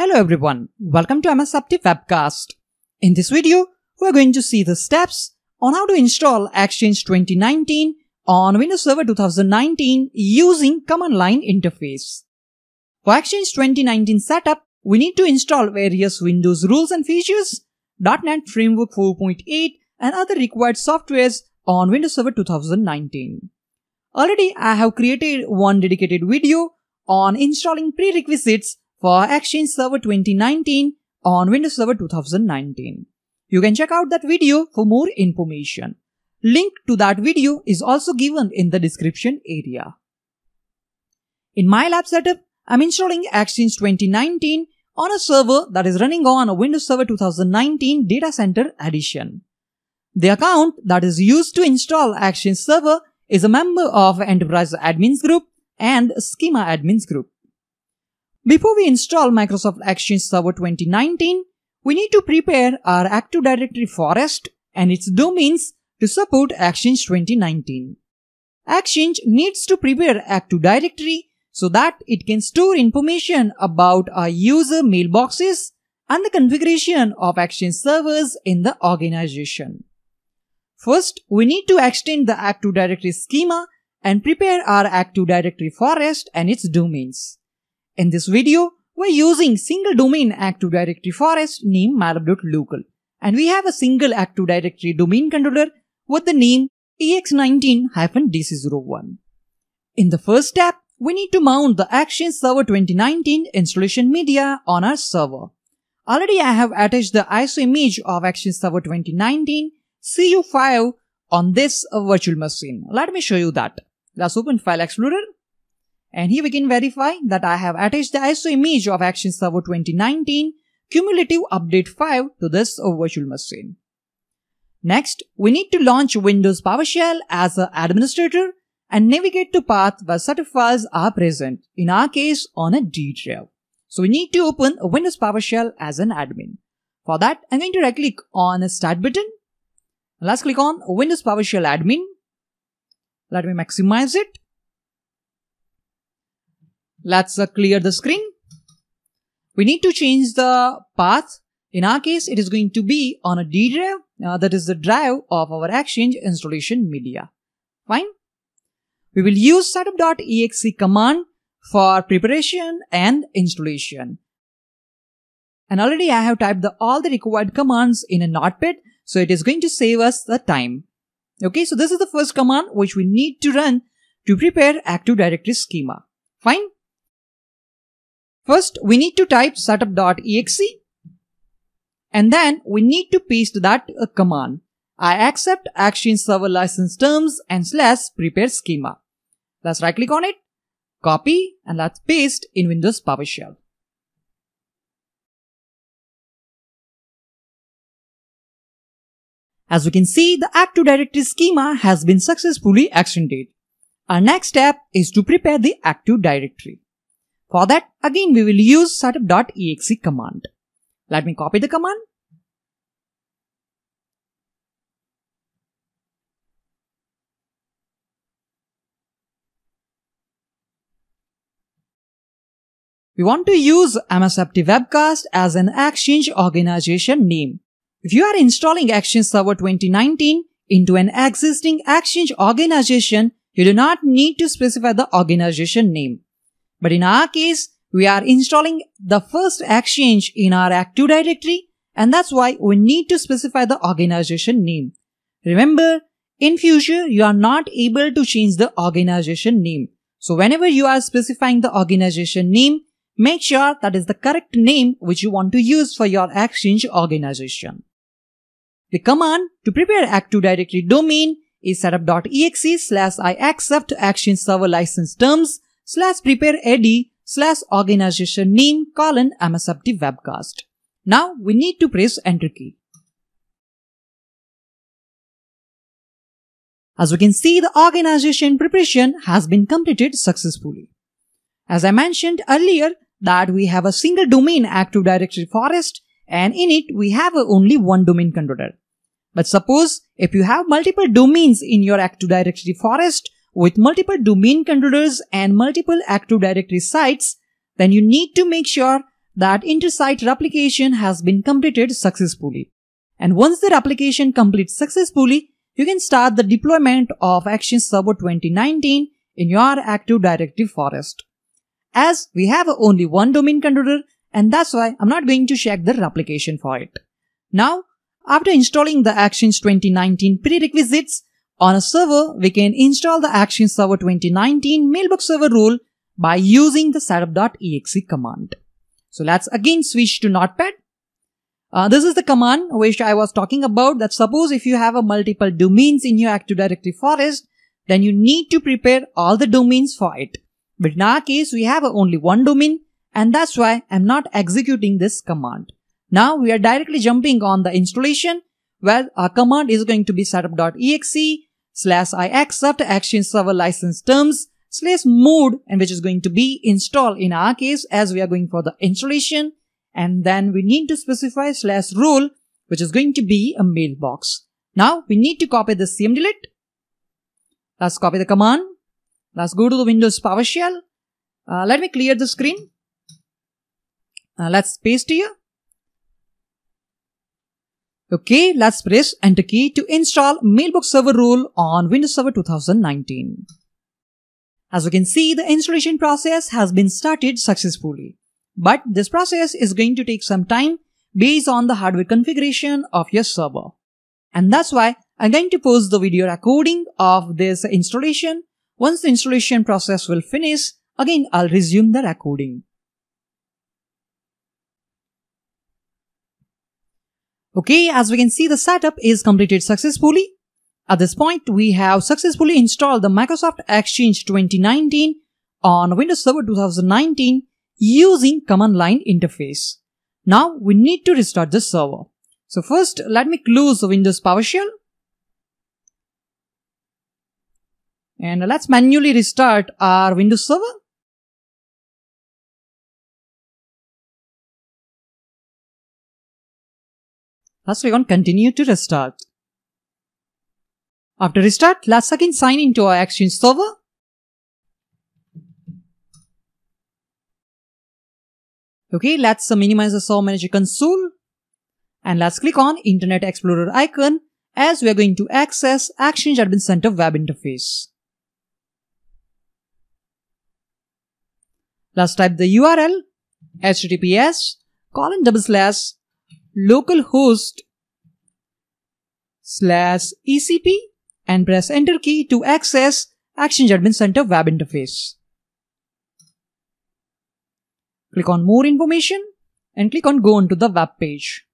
Hello everyone, welcome to MS webcast. In this video, we are going to see the steps on how to install Exchange 2019 on Windows Server 2019 using command line interface. For Exchange 2019 setup, we need to install various Windows rules and features, .NET Framework 4.8 and other required softwares on Windows Server 2019. Already I have created one dedicated video on installing prerequisites for Exchange Server 2019 on Windows Server 2019. You can check out that video for more information. Link to that video is also given in the description area. In my lab setup, I'm installing Exchange 2019 on a server that is running on a Windows Server 2019 Data Center Edition. The account that is used to install Exchange Server is a member of Enterprise Admins Group and Schema Admins Group. Before we install Microsoft Exchange Server 2019, we need to prepare our Active Directory forest and its domains to support Exchange 2019. Exchange needs to prepare Active Directory so that it can store information about our user mailboxes and the configuration of Exchange servers in the organization. First, we need to extend the Active Directory schema and prepare our Active Directory forest and its domains. In this video, we're using single domain Active Directory forest named malab.local and we have a single Active Directory domain controller with the name ex19-dc01. In the first step, we need to mount the Action Server 2019 installation media on our server. Already I have attached the ISO image of Action Server 2019 CU5 on this virtual machine. Let me show you that. Let's open File Explorer and here we can verify that I have attached the ISO image of Action Server 2019 Cumulative Update 5 to this virtual machine. Next, we need to launch Windows PowerShell as an administrator and navigate to path where setup files are present, in our case on a D drive. So we need to open Windows PowerShell as an admin. For that, I'm going to right click on the start button. Let's click on Windows PowerShell admin. Let me maximize it. Let's uh, clear the screen. We need to change the path. In our case, it is going to be on a D drive. Uh, that is the drive of our Exchange installation media. Fine. We will use setup.exe command for preparation and installation. And already I have typed the, all the required commands in a notepad. So it is going to save us the time. Okay. So this is the first command which we need to run to prepare Active Directory schema. Fine. First, we need to type setup.exe and then we need to paste that uh, command. I accept Action Server License Terms and slash prepare schema. Let's right click on it, copy and let's paste in Windows PowerShell. As you can see, the Active Directory schema has been successfully extended. Our next step is to prepare the Active Directory. For that, again we will use setup.exe command. Let me copy the command. We want to use MSFT Webcast as an Exchange organization name. If you are installing Exchange Server 2019 into an existing Exchange organization, you do not need to specify the organization name. But in our case, we are installing the first exchange in our Active directory and that's why we need to specify the organization name. Remember, in future, you are not able to change the organization name. So whenever you are specifying the organization name, make sure that is the correct name which you want to use for your Exchange organization. The command to prepare Active Directory domain is setup.exe slash I accept action Server license terms slash prepare AD slash organization name colon MSFT webcast. Now we need to press enter key. As we can see, the organization preparation has been completed successfully. As I mentioned earlier that we have a single domain Active Directory forest and in it we have only one domain controller. But suppose if you have multiple domains in your Active Directory forest, with multiple domain controllers and multiple Active Directory sites, then you need to make sure that inter-site replication has been completed successfully. And once the replication completes successfully, you can start the deployment of Action Server 2019 in your Active Directory forest. As we have only one domain controller and that's why I'm not going to check the replication for it. Now, after installing the Actions 2019 prerequisites, on a server, we can install the Action Server 2019 mailbox server role by using the setup.exe command. So let's again switch to Notepad. Uh, this is the command which I was talking about that suppose if you have a multiple domains in your Active Directory forest, then you need to prepare all the domains for it. But in our case, we have only one domain and that's why I'm not executing this command. Now we are directly jumping on the installation where our command is going to be setup.exe slash ix after action server license terms slash mode and which is going to be install in our case as we are going for the installation. And then we need to specify slash rule which is going to be a mailbox. Now we need to copy the delete Let's copy the command. Let's go to the Windows PowerShell. Uh, let me clear the screen. Uh, let's paste here. Okay, let's press enter key to install Mailbox Server rule on Windows Server 2019. As you can see, the installation process has been started successfully. But this process is going to take some time based on the hardware configuration of your server. And that's why I'm going to post the video recording of this installation. Once the installation process will finish, again I'll resume the recording. Okay, as we can see, the setup is completed successfully. At this point, we have successfully installed the Microsoft Exchange 2019 on Windows Server 2019 using command line interface. Now we need to restart the server. So first, let me close the Windows PowerShell. And let's manually restart our Windows Server. Thus we are going to continue to restart. After restart, let's again sign into our Exchange server. Okay, let's minimize the server manager console and let's click on Internet Explorer icon as we are going to access Exchange Admin Center web interface. Let's type the URL https colon double slash localhost slash ECP and press enter key to access Action Judgment Center web interface. Click on more information and click on go onto the web page.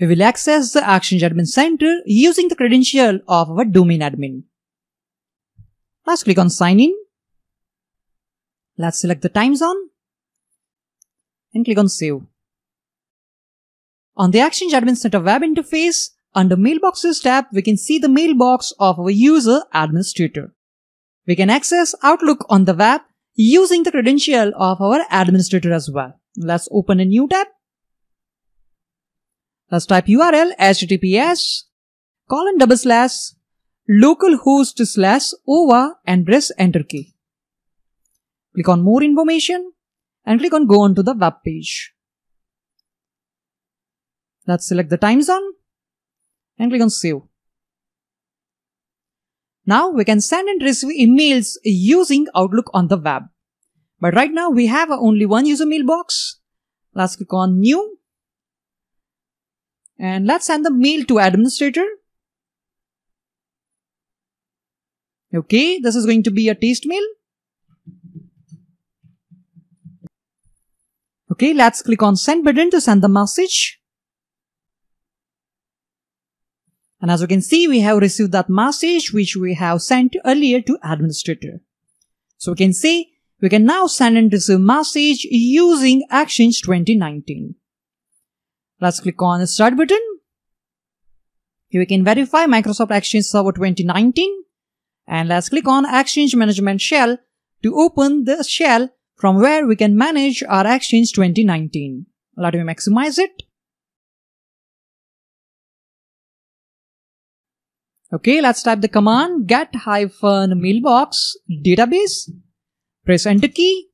We will access the Action Judgment Center using the credential of our domain admin. Let's click on sign in. Let's select the time zone and click on Save. On the Exchange Admin Center web interface, under Mailboxes tab, we can see the mailbox of our user administrator. We can access Outlook on the web using the credential of our administrator as well. Let's open a new tab. Let's type URL https colon double slash localhost slash over and press enter key. Click on more information and click on go onto the web page. Let's select the time zone and click on save. Now we can send and receive emails using Outlook on the web. But right now we have only one user mailbox. Let's click on new. And let's send the mail to administrator. Okay, this is going to be a test mail. Okay, let's click on send button to send the message. And as you can see, we have received that message which we have sent earlier to administrator. So we can see we can now send and receive message using Actions 2019. Let's click on the start button. Here we can verify Microsoft Exchange Server 2019 and let's click on Exchange Management Shell to open the shell from where we can manage our Exchange 2019. Let me maximize it. Okay, let's type the command get hyphen mailbox database. Press enter key.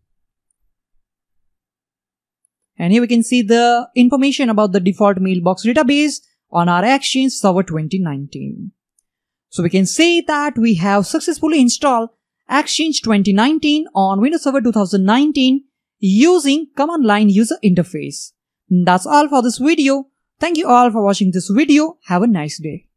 And here we can see the information about the default mailbox database on our Exchange Server 2019. So we can say that we have successfully installed Exchange 2019 on Windows Server 2019 using command line user interface. That's all for this video. Thank you all for watching this video. Have a nice day.